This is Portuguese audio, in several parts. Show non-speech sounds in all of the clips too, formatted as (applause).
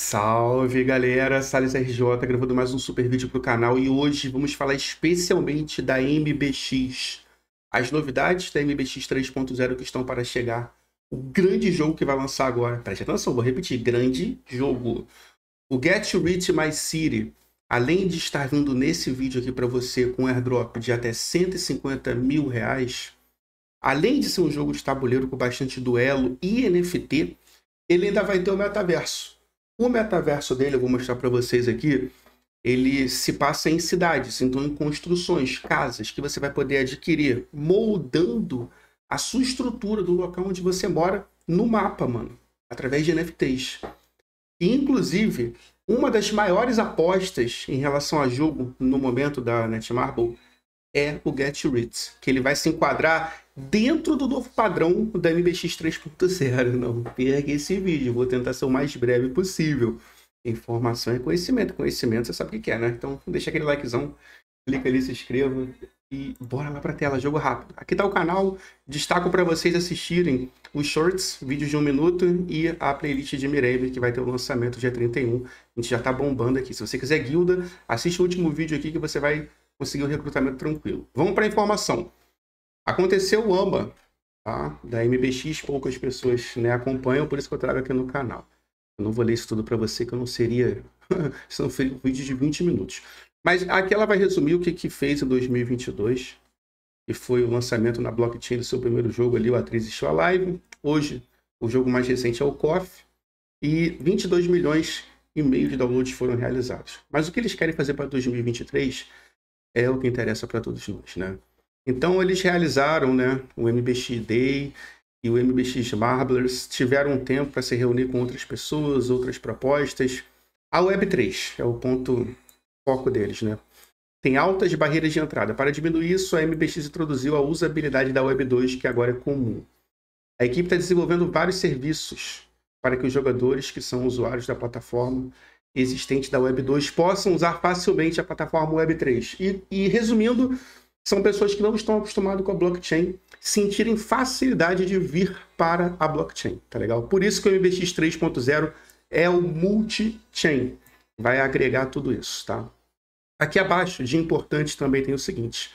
Salve galera, Salles RJ gravando mais um super vídeo para o canal e hoje vamos falar especialmente da MBX. As novidades da MBX 3.0 que estão para chegar. O grande jogo que vai lançar agora. Preste atenção, vou repetir: grande jogo. O Get Rich My City. Além de estar vindo nesse vídeo aqui para você com um airdrop de até 150 mil reais, além de ser um jogo de tabuleiro com bastante duelo e NFT, ele ainda vai ter o metaverso. O metaverso dele, eu vou mostrar para vocês aqui, ele se passa em cidades, então em construções, casas que você vai poder adquirir, moldando a sua estrutura do local onde você mora no mapa, mano, através de NFTs. E, inclusive, uma das maiores apostas em relação a jogo no momento da Netmarble é o Get Rich, que ele vai se enquadrar dentro do novo padrão da MBX 3.0. Né? Não perca esse vídeo, vou tentar ser o mais breve possível. Informação e conhecimento. Conhecimento você sabe o que é, né? Então deixa aquele likezão, clica ali, se inscreva e bora lá para tela, jogo rápido. Aqui tá o canal, destaco para vocês assistirem os shorts, vídeos de um minuto e a playlist de Mirebe que vai ter o lançamento dia 31. A gente já tá bombando aqui. Se você quiser guilda, assiste o último vídeo aqui que você vai conseguir o um recrutamento tranquilo. Vamos para informação. Aconteceu o AMBA, tá? Da MBX, poucas pessoas né, acompanham, por isso que eu trago aqui no canal. Eu não vou ler isso tudo para você, que eu não seria. Se (laughs) não é um vídeo de 20 minutos. Mas aqui ela vai resumir o que, que fez em 2022, que foi o lançamento na blockchain do seu primeiro jogo ali, o Atriz Show Live. Hoje, o jogo mais recente é o KOF. E 22 milhões e meio de downloads foram realizados. Mas o que eles querem fazer para 2023 é o que interessa para todos nós, né? Então eles realizaram né, o MBX Day e o MBX Marblers, tiveram um tempo para se reunir com outras pessoas, outras propostas. A Web3 é o ponto foco deles, né? Tem altas barreiras de entrada. Para diminuir isso, a MBX introduziu a usabilidade da Web2, que agora é comum. A equipe está desenvolvendo vários serviços para que os jogadores que são usuários da plataforma existente da Web2 possam usar facilmente a plataforma Web3. E, e resumindo, são pessoas que não estão acostumadas com a blockchain sentirem facilidade de vir para a blockchain, tá legal? Por isso que o MBX 3.0 é o multi-chain, vai agregar tudo isso, tá? Aqui abaixo, de importante, também tem o seguinte,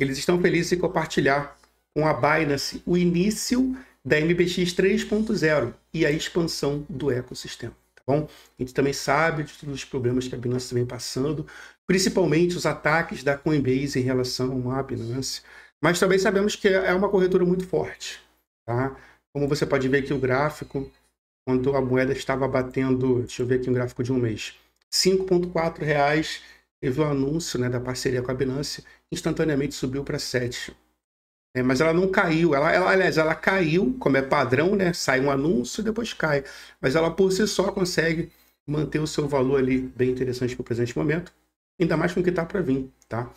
eles estão felizes em compartilhar com a Binance o início da MBX 3.0 e a expansão do ecossistema. Tá bom? A gente também sabe de todos os problemas que a Binance vem passando, principalmente os ataques da Coinbase em relação à Binance. Mas também sabemos que é uma corretora muito forte. Tá? Como você pode ver aqui o gráfico, quando a moeda estava batendo, deixa eu ver aqui um gráfico de um mês, 5.4 reais, teve o um anúncio né, da parceria com a Binance, instantaneamente subiu para 7. É, mas ela não caiu. Ela, ela, aliás, ela caiu, como é padrão, né? Sai um anúncio e depois cai. Mas ela por si só consegue manter o seu valor ali bem interessante para o presente momento, ainda mais com o que está para vir, tá?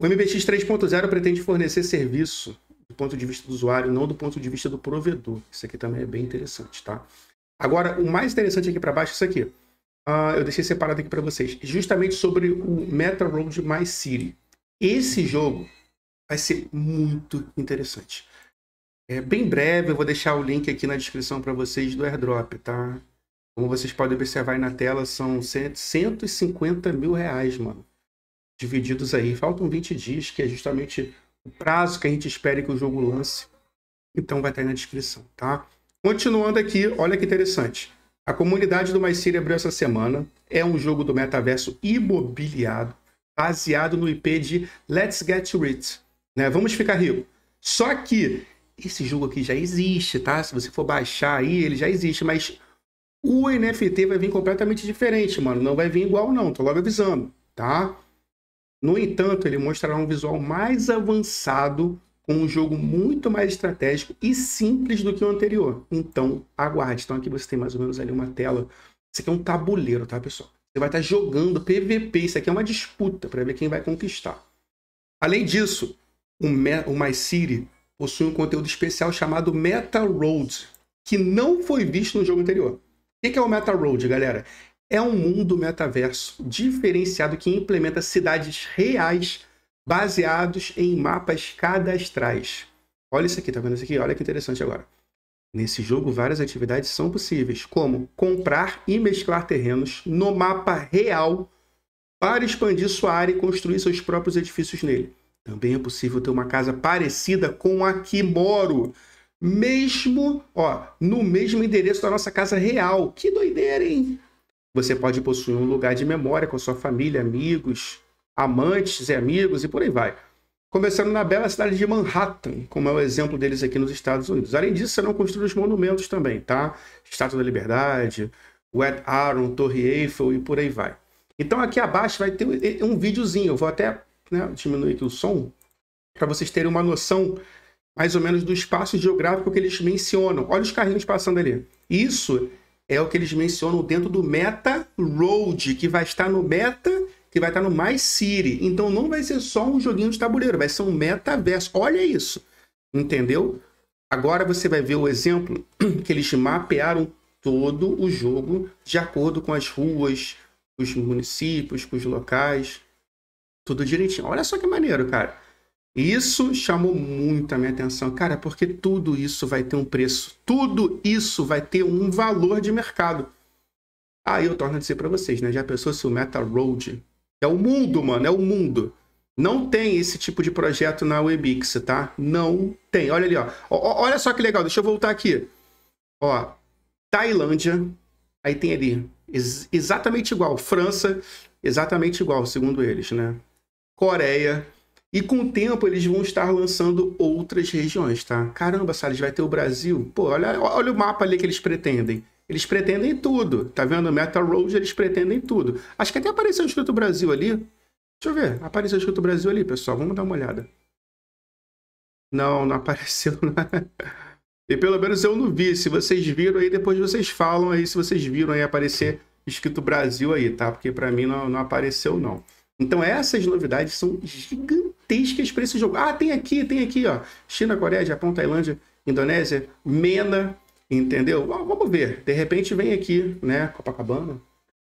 O MBX 3.0 pretende fornecer serviço do ponto de vista do usuário, não do ponto de vista do provedor. Isso aqui também é bem interessante, tá? Agora, o mais interessante aqui para baixo é isso aqui. Uh, eu deixei separado aqui para vocês, justamente sobre o Meta Road My City. Esse jogo vai ser muito interessante. É bem breve, eu vou deixar o link aqui na descrição para vocês do airdrop, tá? Como vocês podem observar aí na tela, são 150 mil reais, mano. Divididos aí. Faltam 20 dias, que é justamente o prazo que a gente espera que o jogo lance. Então vai estar aí na descrição, tá? Continuando aqui, olha que interessante. A comunidade do MyCity abriu essa semana. É um jogo do metaverso imobiliado, baseado no IP de Let's Get Rich né? Vamos ficar rico. Só que esse jogo aqui já existe, tá? Se você for baixar aí, ele já existe, mas o NFT vai vir completamente diferente, mano. Não vai vir igual, não. Tô logo avisando, tá? No entanto, ele mostrará um visual mais avançado, com um jogo muito mais estratégico e simples do que o anterior. Então, aguarde. Então, aqui você tem mais ou menos ali uma tela. Isso aqui é um tabuleiro, tá, pessoal? Você vai estar jogando PVP. Isso aqui é uma disputa para ver quem vai conquistar. Além disso, o, My City MyCity possui um conteúdo especial chamado Meta Road, que não foi visto no jogo anterior. O que é o Meta Road, galera? É um mundo metaverso diferenciado que implementa cidades reais baseados em mapas cadastrais. Olha isso aqui, tá vendo isso aqui? Olha que interessante agora. Nesse jogo, várias atividades são possíveis, como comprar e mesclar terrenos no mapa real para expandir sua área e construir seus próprios edifícios nele. Também é possível ter uma casa parecida com a que moro, mesmo, ó, no mesmo endereço da nossa casa real. Que doideira, hein? Você pode possuir um lugar de memória com sua família, amigos, amantes e amigos e por aí vai. Começando na bela cidade de Manhattan, como é o exemplo deles aqui nos Estados Unidos. Além disso, você não construi os monumentos também, tá? Estátua da Liberdade, Wet Aaron, Torre Eiffel e por aí vai. Então aqui abaixo vai ter um videozinho, eu vou até né? Diminui aqui o som, para vocês terem uma noção mais ou menos do espaço geográfico que eles mencionam. Olha os carrinhos passando ali. Isso é o que eles mencionam dentro do Meta Road, que vai estar no Meta, que vai estar no My City. Então não vai ser só um joguinho de tabuleiro, vai ser um metaverso. Olha isso, entendeu? Agora você vai ver o exemplo (clears throat) que eles mapearam todo o jogo de acordo com as ruas, os municípios, com os locais tudo direitinho. Olha só que maneiro, cara. Isso chamou muito a minha atenção, cara, porque tudo isso vai ter um preço, tudo isso vai ter um valor de mercado. Aí eu torno a dizer para vocês, né? Já pensou se o Meta Road é o mundo, mano, é o mundo. Não tem esse tipo de projeto na Webix, tá? Não tem. Olha ali, ó. O, olha só que legal. Deixa eu voltar aqui. Ó, Tailândia. Aí tem ali ex exatamente igual. França, exatamente igual, segundo eles, né? Coreia. E com o tempo eles vão estar lançando outras regiões, tá? Caramba, Salles, vai ter o Brasil. Pô, olha, olha o mapa ali que eles pretendem. Eles pretendem tudo, tá vendo? Metal Road, eles pretendem tudo. Acho que até apareceu escrito Brasil ali. Deixa eu ver, apareceu escrito Brasil ali, pessoal. Vamos dar uma olhada. Não, não (laughs) apareceu E pelo menos eu não vi. Se vocês viram aí, depois vocês falam aí se vocês viram aí aparecer escrito Brasil aí, tá? Porque para mim não, não apareceu não. Então essas novidades são gigantescas para esse jogo. Ah, tem aqui, tem aqui, ó. China, Coreia, Japão, Tailândia, Indonésia, MENA, entendeu? vamos ver. De repente vem aqui, né? Copacabana,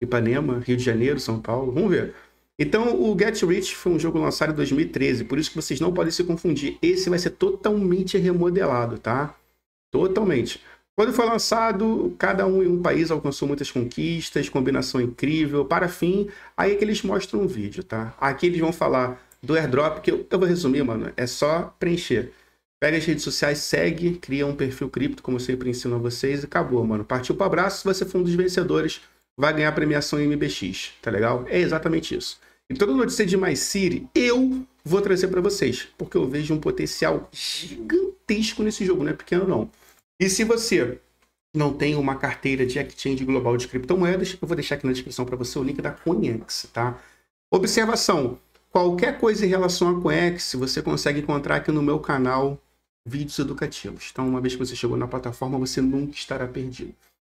Ipanema, Rio de Janeiro, São Paulo. Vamos ver. Então, o Get Rich foi um jogo lançado em 2013, por isso que vocês não podem se confundir. Esse vai ser totalmente remodelado, tá? Totalmente. Quando foi lançado, cada um em um país alcançou muitas conquistas, combinação incrível, para fim, aí é que eles mostram um vídeo, tá? Aqui eles vão falar do airdrop, que eu, eu vou resumir, mano, é só preencher. Pega as redes sociais, segue, cria um perfil cripto, como eu sempre ensino a vocês, e acabou, mano. Partiu para abraço, se você for um dos vencedores, vai ganhar premiação em MBX, tá legal? É exatamente isso. E toda notícia de City, eu vou trazer para vocês, porque eu vejo um potencial gigantesco nesse jogo, não é pequeno não. E se você não tem uma carteira de exchange global de criptomoedas, eu vou deixar aqui na descrição para você o link da CoinEx, tá? Observação, qualquer coisa em relação à CoinEx, você consegue encontrar aqui no meu canal vídeos educativos. Então, uma vez que você chegou na plataforma, você nunca estará perdido.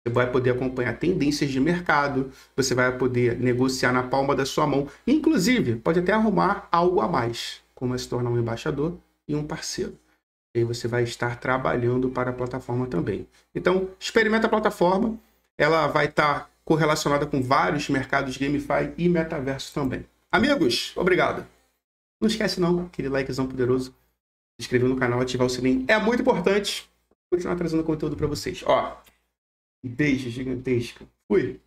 Você vai poder acompanhar tendências de mercado, você vai poder negociar na palma da sua mão, inclusive pode até arrumar algo a mais, como é se tornar um embaixador e um parceiro e aí você vai estar trabalhando para a plataforma também. Então, experimenta a plataforma, ela vai estar correlacionada com vários mercados GameFi e metaverso também. Amigos, obrigado. Não esquece não, aquele likezão poderoso, se inscrever no canal, ativar o sininho, é muito importante continuar trazendo conteúdo para vocês. Ó, beijo gigantesco. Fui.